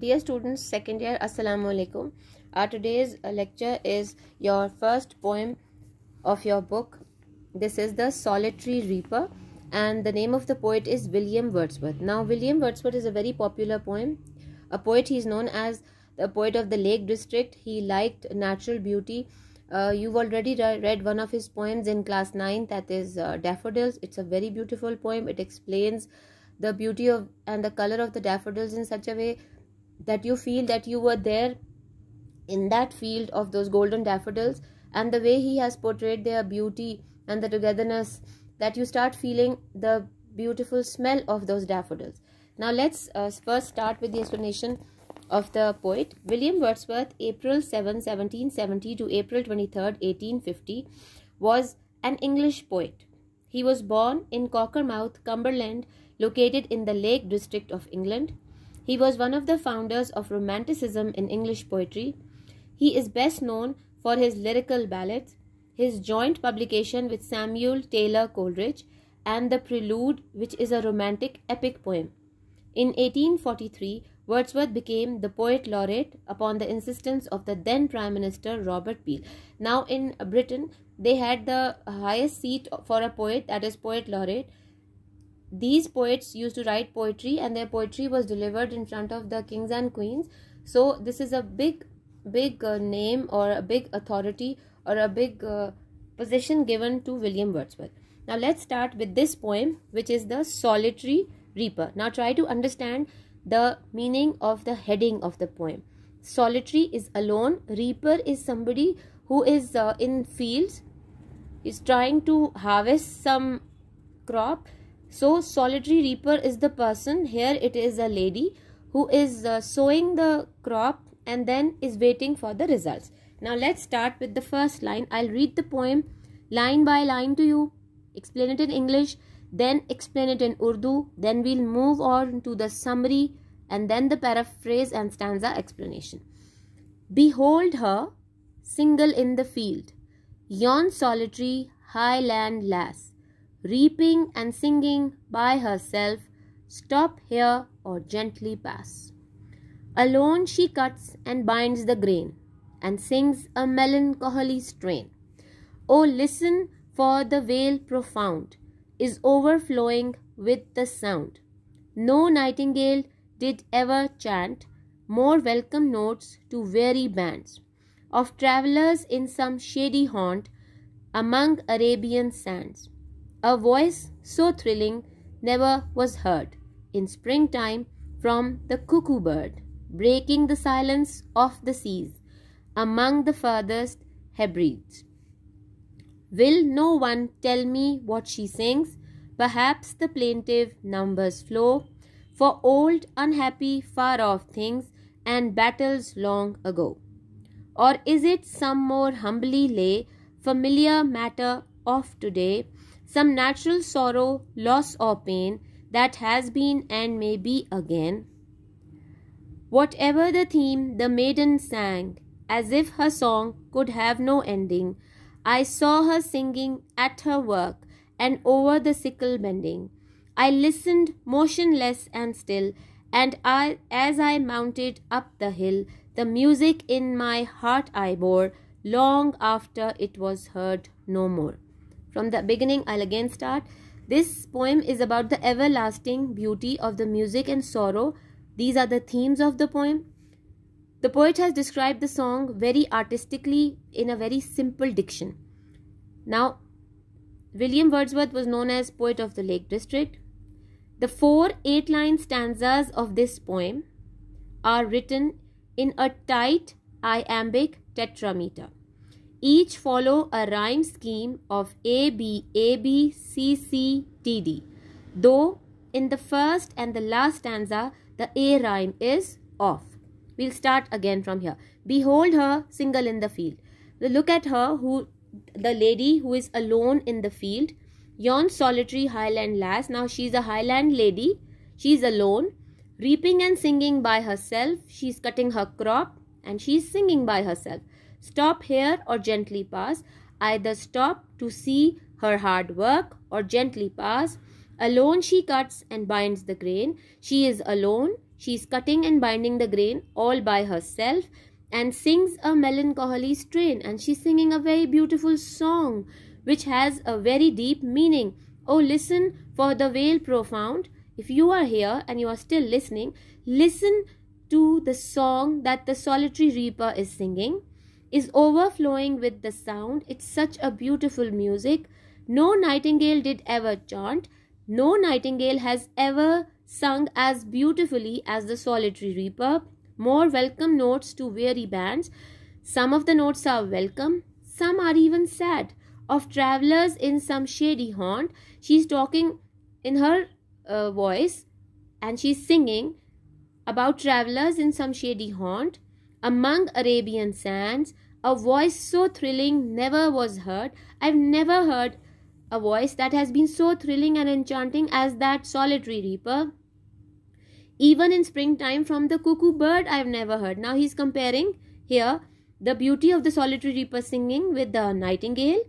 Dear students, second year, Assalamu alaikum. Our today's uh, lecture is your first poem of your book. This is The Solitary Reaper, and the name of the poet is William Wordsworth. Now, William Wordsworth is a very popular poem. A poet, he is known as the poet of the Lake District. He liked natural beauty. Uh, you've already re read one of his poems in class 9, that is uh, Daffodils. It's a very beautiful poem. It explains the beauty of and the color of the daffodils in such a way that you feel that you were there in that field of those golden daffodils and the way he has portrayed their beauty and the togetherness that you start feeling the beautiful smell of those daffodils now let's uh, first start with the explanation of the poet William Wordsworth April 7 1770 to April 23 1850 was an English poet he was born in Cockermouth Cumberland located in the Lake district of England he was one of the founders of Romanticism in English poetry. He is best known for his lyrical ballads, his joint publication with Samuel Taylor Coleridge, and The Prelude, which is a romantic epic poem. In 1843, Wordsworth became the poet laureate upon the insistence of the then Prime Minister Robert Peel. Now, in Britain, they had the highest seat for a poet, that is, poet laureate these poets used to write poetry and their poetry was delivered in front of the kings and queens so this is a big big uh, name or a big authority or a big uh, position given to william wordsworth now let's start with this poem which is the solitary reaper now try to understand the meaning of the heading of the poem solitary is alone reaper is somebody who is uh, in fields is trying to harvest some crop so solitary reaper is the person, here it is a lady who is uh, sowing the crop and then is waiting for the results. Now let's start with the first line. I'll read the poem line by line to you, explain it in English, then explain it in Urdu, then we'll move on to the summary and then the paraphrase and stanza explanation. Behold her, single in the field, yon solitary highland lass reaping and singing by herself, stop here or gently pass. Alone she cuts and binds the grain and sings a melancholy strain. Oh, listen, for the vale profound is overflowing with the sound. No nightingale did ever chant more welcome notes to weary bands of travelers in some shady haunt among Arabian sands. A voice so thrilling never was heard in springtime from the cuckoo bird, breaking the silence of the seas among the furthest Hebrides. Will no one tell me what she sings? Perhaps the plaintive numbers flow for old, unhappy, far off things and battles long ago. Or is it some more humbly lay, familiar matter of today, some natural sorrow, loss, or pain that has been and may be again. Whatever the theme, the maiden sang, as if her song could have no ending. I saw her singing at her work and over the sickle bending. I listened motionless and still, and I, as I mounted up the hill, the music in my heart I bore long after it was heard no more. From the beginning, I'll again start. This poem is about the everlasting beauty of the music and sorrow. These are the themes of the poem. The poet has described the song very artistically in a very simple diction. Now, William Wordsworth was known as poet of the Lake District. The four eight line stanzas of this poem are written in a tight iambic tetrameter each follow a rhyme scheme of A B A B C C T D. Though in the first and the last stanza the A rhyme is off. We'll start again from here. Behold her single in the field. look at her who the lady who is alone in the field. Yon solitary highland lass. Now she's a highland lady. She's alone. Reaping and singing by herself. She's cutting her crop and she's singing by herself. Stop here or gently pass. Either stop to see her hard work or gently pass. Alone she cuts and binds the grain. She is alone. She is cutting and binding the grain all by herself and sings a melancholy strain. And she's singing a very beautiful song which has a very deep meaning. Oh, listen for the veil profound. If you are here and you are still listening, listen to the song that the solitary reaper is singing is overflowing with the sound. It's such a beautiful music. No nightingale did ever chant. No nightingale has ever sung as beautifully as the solitary reaper. More welcome notes to weary bands. Some of the notes are welcome, some are even sad. Of travelers in some shady haunt, she's talking in her uh, voice and she's singing about travelers in some shady haunt among Arabian sands, a voice so thrilling never was heard. I've never heard a voice that has been so thrilling and enchanting as that solitary reaper. Even in springtime, from the cuckoo bird, I've never heard. Now he's comparing here the beauty of the solitary reaper singing with the nightingale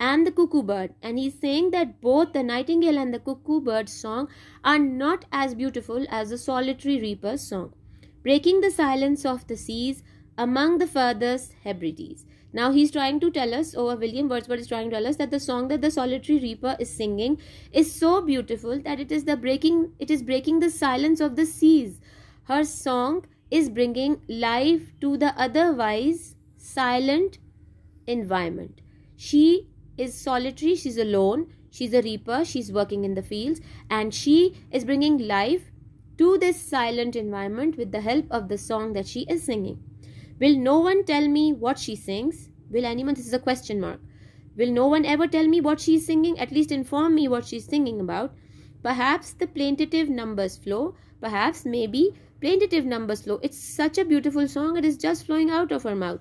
and the cuckoo bird. And he's saying that both the nightingale and the cuckoo bird's song are not as beautiful as the solitary reaper's song breaking the silence of the seas among the furthest Hebrides. Now he's trying to tell us, or oh, William Wordsworth is trying to tell us that the song that the solitary reaper is singing is so beautiful that it is the breaking, it is breaking the silence of the seas. Her song is bringing life to the otherwise silent environment. She is solitary, she's alone, she's a reaper, she's working in the fields, and she is bringing life to this silent environment with the help of the song that she is singing. Will no one tell me what she sings? Will anyone, this is a question mark. Will no one ever tell me what she is singing? At least inform me what she is singing about. Perhaps the plaintive numbers flow. Perhaps, maybe, plaintive numbers flow. It's such a beautiful song, it is just flowing out of her mouth.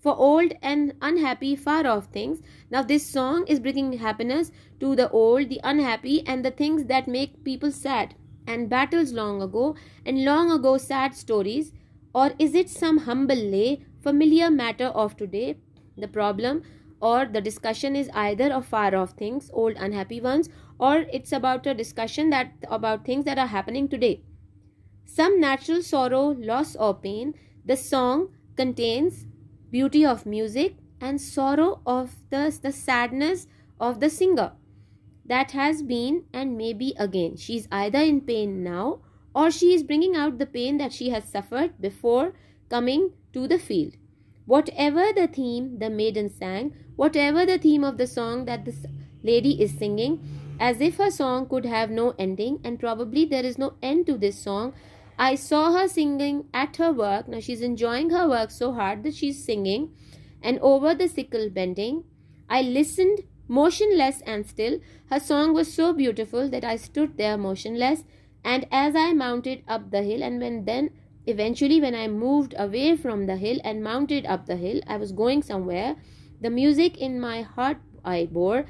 For old and unhappy, far off things. Now, this song is bringing happiness to the old, the unhappy, and the things that make people sad and battles long ago and long ago sad stories? Or is it some humble lay, familiar matter of today? The problem or the discussion is either of far off things, old unhappy ones, or it's about a discussion that about things that are happening today. Some natural sorrow, loss, or pain. The song contains beauty of music and sorrow of the, the sadness of the singer that has been and may be again. She is either in pain now or she is bringing out the pain that she has suffered before coming to the field. Whatever the theme the maiden sang, whatever the theme of the song that this lady is singing, as if her song could have no ending, and probably there is no end to this song. I saw her singing at her work. Now she's enjoying her work so hard that she's singing, and over the sickle bending. I listened motionless and still. Her song was so beautiful that I stood there motionless, and as I mounted up the hill, and when then eventually when I moved away from the hill and mounted up the hill, I was going somewhere. The music in my heart I bore.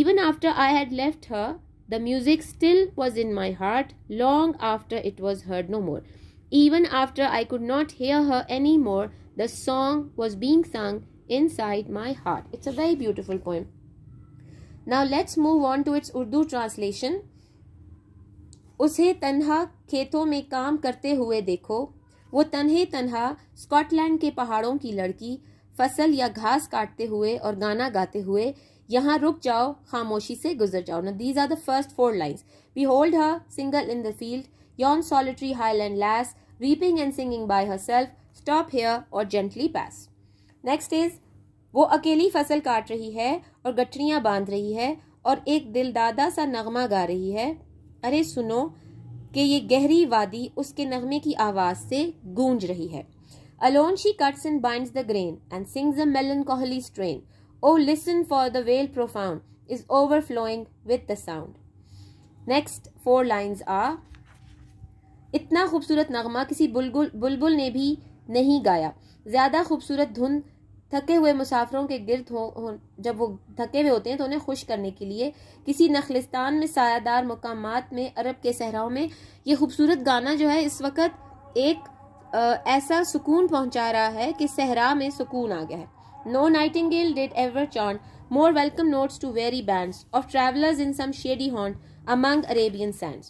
Even after I had left her, the music still was in my heart long after it was heard no more. Even after I could not hear her any more, the song was being sung inside my heart. It's a very beautiful poem. Now let's move on to its Urdu translation. उसे तन्हा खेतों में काम करते हुए देखो वो तन्हे तन्हा स्कॉटलैंड के पहाड़ों की लड़की फसल या घास काटते हुए और गाना गाते हुए यहाँ रुक जाओ खामोशी से गुजर जाओ ना these are the first four lines behold her single in the field yon solitary highland lass reaping and singing by herself stop here or gently pass next is वो अकेली फसल काट रही है और गठरियाँ बांध रही है और एक दिलदादा सा नगमा गा रही है अरे सुनो कि ये गहरी वादी उसके नगमे की आवाज़ से गूंज रही है alone she cuts and bind the grain and sings a melancholy strain O listen for the vale profound is overflowing with the sound next four lines आ इतना खूबसूरत नगमा किसी बुलबुल बुलबुल ने भी नहीं गाया ज़्यादा खूबसूरत धुन थके हुए मुसाफरों के गिर्द हो, जब वो थके हुए होते हैं तो उन्हें खुश करने के लिए किसी नखलिस्तान में सायादार मकाम में अरब के सहराओं में ये खूबसूरत गाना जो है इस वक्त एक आ, ऐसा सुकून पहुंचा रहा है कि सहरा में सुकून आ गया है no nightingale did ever chaunt more welcome notes to weary band of travellers in some shady haunt among Arabian sand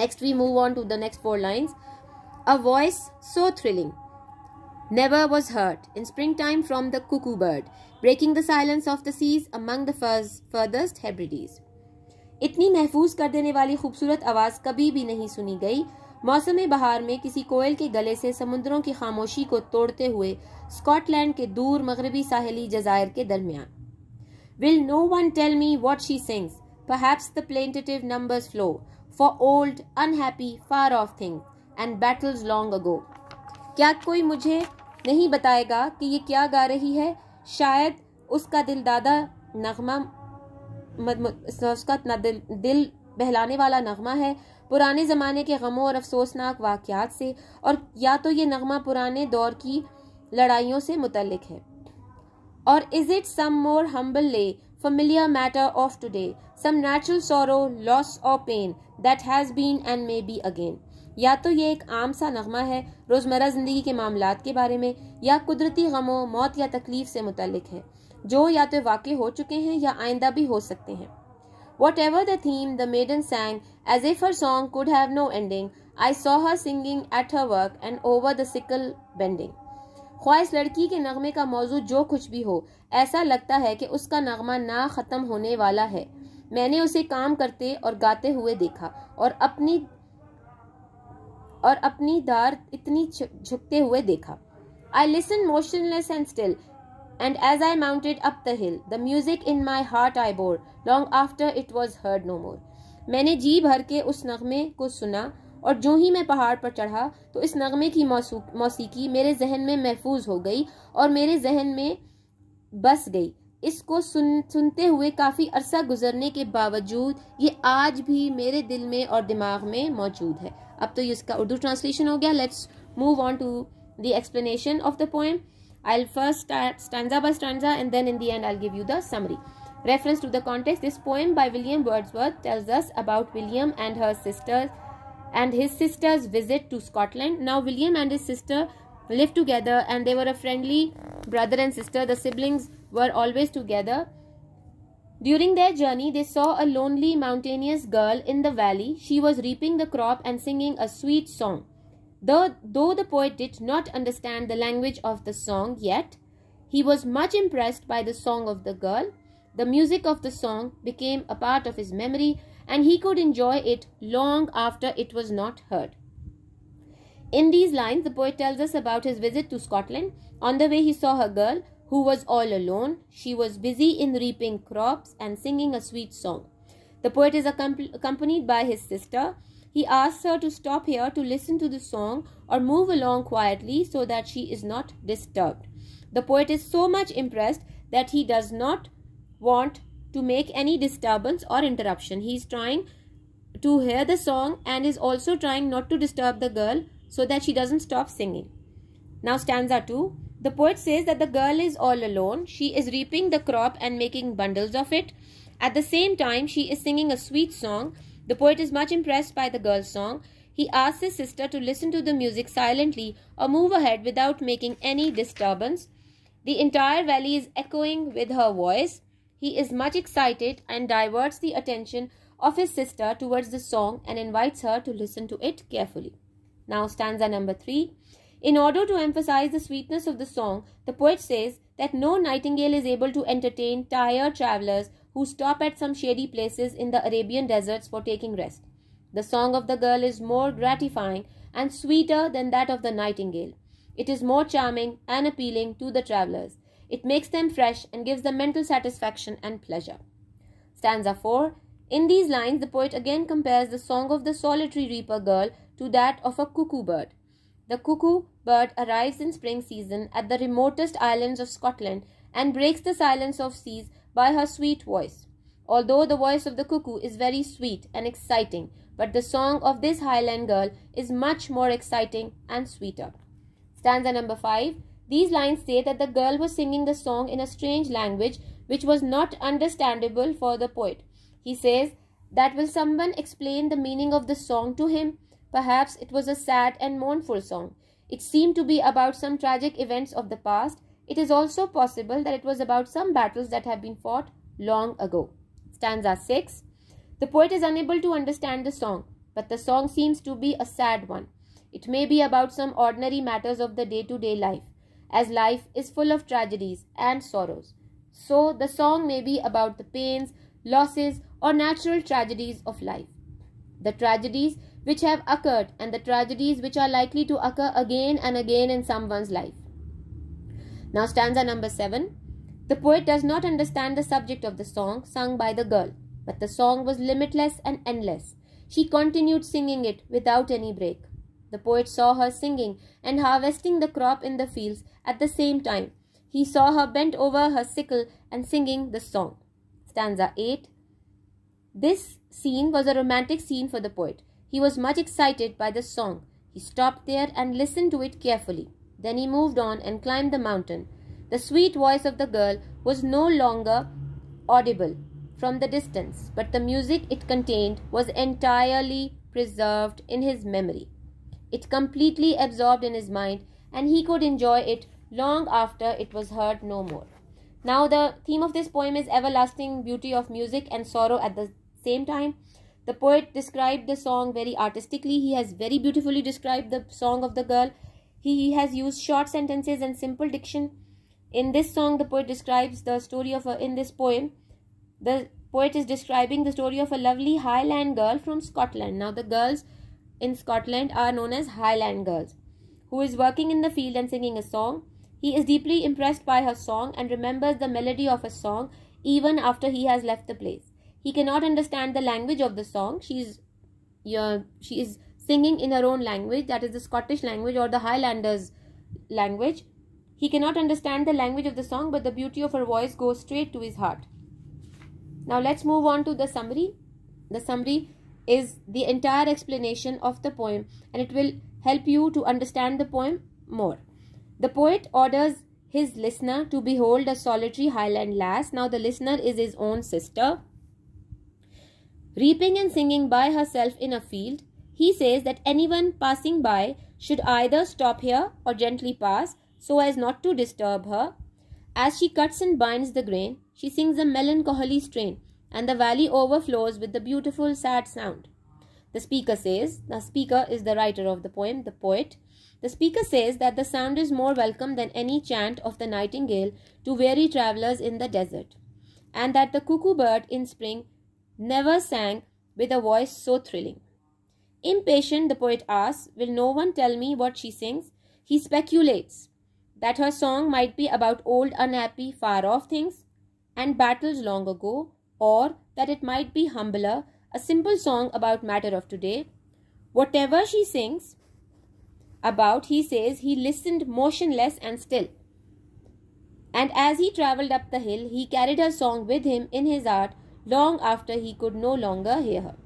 next we move on to the next four lines a voice so thrilling never was heard in springtime from the cuckoo bird, breaking the silence of the seas among the furthest Hebrides. इतनी महफूज कर देने वाली खूबसूरत आवाज़ कभी भी नहीं सुनी गई मौसम बहार में किसी कोयल के गले से समुद्रों की खामोशी को तोड़ते हुए स्कॉटलैंड के दूर मगरबी साहली जजायर के दरमियान will no one tell me what she sings perhaps the plaintive numbers flow for old, unhappy, far off things and battles long ago. क्या कोई मुझे नहीं बताएगा कि ये क्या गा रही है शायद उसका दिल दादा नगमा उसका दिल, दिल बहलाने वाला नगमा है पुराने ज़माने के गमों और अफसोसनाक वाक़ात से और या तो ये नगमा पुराने दौर की लड़ाइयों से मुतलक है और is it some more humble lay familiar matter of today some natural sorrow loss or pain that has been and may be again या तो ये एक आम सा नगमा है रोज़मर्रा ज़िंदगी के मामला के बारे में या कुदरती गमों मौत या तकलीफ से मुतलक है जो या तो वाक़ हो चुके हैं या आइंदा भी हो सकते हैं whatever the theme the maiden sang as if her song could have no ending I saw her singing at her work and over the sickle bending ख्वाहिश लड़की के नगमे का मौजू जो कुछ भी हो ऐसा लगता है कि उसका नगमा ना ख़त्म होने वाला है मैंने उसे काम करते और गाते हुए देखा और अपनी और अपनी दार इतनी झुकते हुए देखा I listen motionless and still and as I mounted up the hill the music in my heart I bore, long after it was heard no more मैंने जी भर के उस नगमे को सुना और जो ही मैं पहाड़ पर चढ़ा तो इस नगमे की मौसीकी मेरे जहन में महफूज हो गई और मेरे जहन में बस गई इसको सुन सुनते हुए काफ़ी अरसा गुजरने के बावजूद ये आज भी मेरे दिल में और दिमाग में मौजूद है अब तो ये इसका उर्दू ट्रांसलेशन हो गया let's move on to the explanation of the poem I'll first stanza by stanza and then in the end I give you the summary reference to the context this poem by William Wordsworth tells us about William and her sisters and his sisters visit to Scotland now William and his sister live together and they were a friendly brother and sister the siblings were always together. During their journey, they saw a lonely mountainous girl in the valley. She was reaping the crop and singing a sweet song. Though, though the poet did not understand the language of the song yet, he was much impressed by the song of the girl. The music of the song became a part of his memory and he could enjoy it long after it was not heard. In these lines, the poet tells us about his visit to Scotland. On the way, he saw her girl who was all alone. She was busy in reaping crops and singing a sweet song. The poet is accompanied by his sister. He asks her to stop here to listen to the song or move along quietly so that she is not disturbed. The poet is so much impressed that he does not want to make any disturbance or interruption. He is trying to hear the song and is also trying not to disturb the girl so that she doesn't stop singing. Now stanza 2. The poet says that the girl is all alone. She is reaping the crop and making bundles of it. At the same time, she is singing a sweet song. The poet is much impressed by the girl's song. He asks his sister to listen to the music silently or move ahead without making any disturbance. The entire valley is echoing with her voice. He is much excited and diverts the attention of his sister towards the song and invites her to listen to it carefully. Now, stanza number three. In order to emphasize the sweetness of the song, the poet says that no nightingale is able to entertain tired travelers who stop at some shady places in the Arabian deserts for taking rest. The song of the girl is more gratifying and sweeter than that of the nightingale. It is more charming and appealing to the travelers. It makes them fresh and gives them mental satisfaction and pleasure. Stanza 4 In these lines, the poet again compares the song of the solitary reaper girl to that of a cuckoo bird. The cuckoo bird arrives in spring season at the remotest islands of Scotland and breaks the silence of seas by her sweet voice. Although the voice of the cuckoo is very sweet and exciting, but the song of this Highland girl is much more exciting and sweeter. Stanza number 5. These lines say that the girl was singing the song in a strange language which was not understandable for the poet. He says, That will someone explain the meaning of the song to him? Perhaps it was a sad and mournful song. It seemed to be about some tragic events of the past. It is also possible that it was about some battles that have been fought long ago. Stanza 6 The poet is unable to understand the song, but the song seems to be a sad one. It may be about some ordinary matters of the day to day life, as life is full of tragedies and sorrows. So, the song may be about the pains, losses, or natural tragedies of life. The tragedies which have occurred and the tragedies which are likely to occur again and again in someone's life. Now, stanza number 7. The poet does not understand the subject of the song sung by the girl, but the song was limitless and endless. She continued singing it without any break. The poet saw her singing and harvesting the crop in the fields at the same time. He saw her bent over her sickle and singing the song. Stanza 8. This scene was a romantic scene for the poet. He was much excited by the song. He stopped there and listened to it carefully. Then he moved on and climbed the mountain. The sweet voice of the girl was no longer audible from the distance, but the music it contained was entirely preserved in his memory. It completely absorbed in his mind, and he could enjoy it long after it was heard no more. Now, the theme of this poem is everlasting beauty of music and sorrow at the same time. The poet described the song very artistically. He has very beautifully described the song of the girl. He has used short sentences and simple diction. In this song, the poet describes the story of a, in this poem, the poet is describing the story of a lovely Highland girl from Scotland. Now, the girls in Scotland are known as Highland girls, who is working in the field and singing a song. He is deeply impressed by her song and remembers the melody of her song even after he has left the place. He cannot understand the language of the song. She is, yeah, she is singing in her own language, that is the Scottish language or the Highlanders language. He cannot understand the language of the song, but the beauty of her voice goes straight to his heart. Now let's move on to the summary. The summary is the entire explanation of the poem and it will help you to understand the poem more. The poet orders his listener to behold a solitary highland lass. Now the listener is his own sister reaping and singing by herself in a field, he says that anyone passing by should either stop here or gently pass so as not to disturb her. As she cuts and binds the grain, she sings a melancholy strain, and the valley overflows with the beautiful sad sound. The speaker says, the speaker is the writer of the poem, the poet. The speaker says that the sound is more welcome than any chant of the nightingale to weary travelers in the desert, and that the cuckoo bird in spring never sang with a voice so thrilling. Impatient, the poet asks, Will no one tell me what she sings? He speculates that her song might be about old, unhappy, far off things and battles long ago, or that it might be humbler, a simple song about matter of today. Whatever she sings about, he says, he listened motionless and still. And as he travelled up the hill, he carried her song with him in his heart long after he could no longer hear her.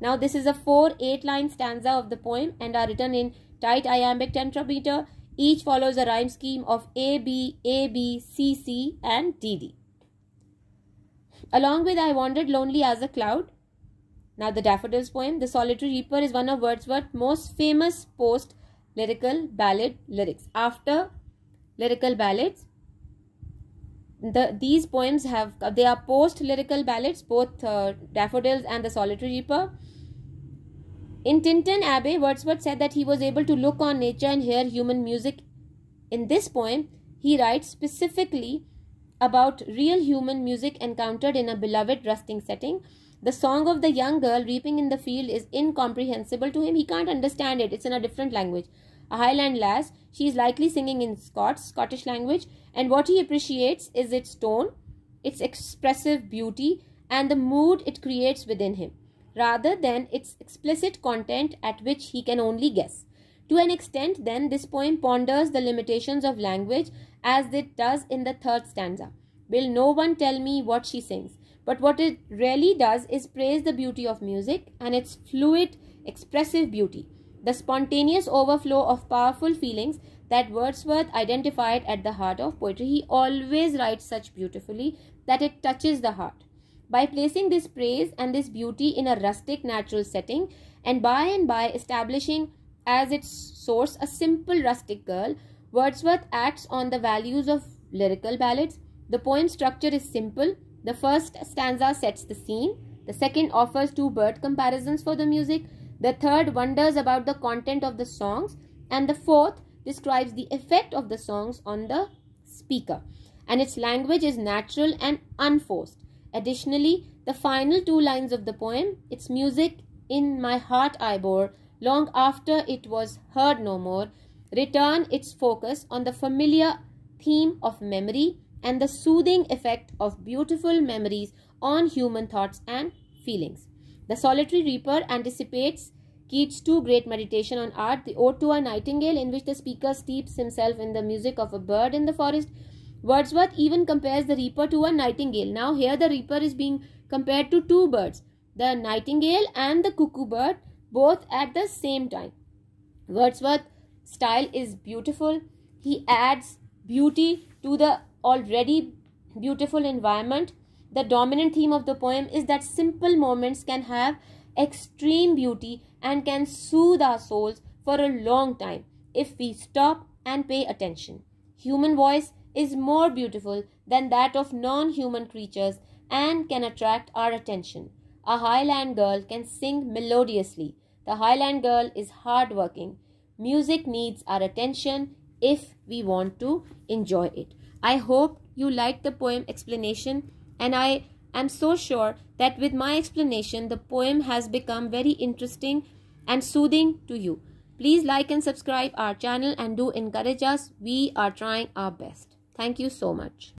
Now, this is a four eight line stanza of the poem and are written in tight iambic tetrameter. Each follows a rhyme scheme of A, B, A, B, C, C, and D, D. Along with I Wandered Lonely as a Cloud. Now, the Daffodils poem, The Solitary Reaper, is one of Wordsworth's most famous post lyrical ballad lyrics. After lyrical ballads, the, these poems have they are post lyrical ballads both uh, daffodils and the solitary reaper in tintin abbey wordsworth said that he was able to look on nature and hear human music in this poem he writes specifically about real human music encountered in a beloved rusting setting the song of the young girl reaping in the field is incomprehensible to him he can't understand it it's in a different language a Highland lass. She is likely singing in Scots, Scottish language, and what he appreciates is its tone, its expressive beauty, and the mood it creates within him, rather than its explicit content at which he can only guess. To an extent, then, this poem ponders the limitations of language as it does in the third stanza. Will no one tell me what she sings? But what it really does is praise the beauty of music and its fluid, expressive beauty the spontaneous overflow of powerful feelings that Wordsworth identified at the heart of poetry. He always writes such beautifully that it touches the heart. By placing this praise and this beauty in a rustic natural setting, and by and by establishing as its source a simple rustic girl, Wordsworth acts on the values of lyrical ballads. The poem structure is simple. The first stanza sets the scene. The second offers two bird comparisons for the music. The third wonders about the content of the songs. And the fourth describes the effect of the songs on the speaker. And its language is natural and unforced. Additionally, the final two lines of the poem, its music in my heart I bore, long after it was heard no more, return its focus on the familiar theme of memory and the soothing effect of beautiful memories on human thoughts and feelings. The solitary reaper anticipates Keats' two great meditation on art, the Ode to a Nightingale, in which the speaker steeps himself in the music of a bird in the forest. Wordsworth even compares the reaper to a nightingale. Now here the reaper is being compared to two birds, the nightingale and the cuckoo bird, both at the same time. Wordsworth's style is beautiful. He adds beauty to the already beautiful environment the dominant theme of the poem is that simple moments can have extreme beauty and can soothe our souls for a long time if we stop and pay attention. Human voice is more beautiful than that of non human creatures and can attract our attention. A Highland girl can sing melodiously. The Highland girl is hardworking. Music needs our attention if we want to enjoy it. I hope you liked the poem explanation and I am so sure that with my explanation, the poem has become very interesting and soothing to you. Please like and subscribe our channel and do encourage us. We are trying our best. Thank you so much.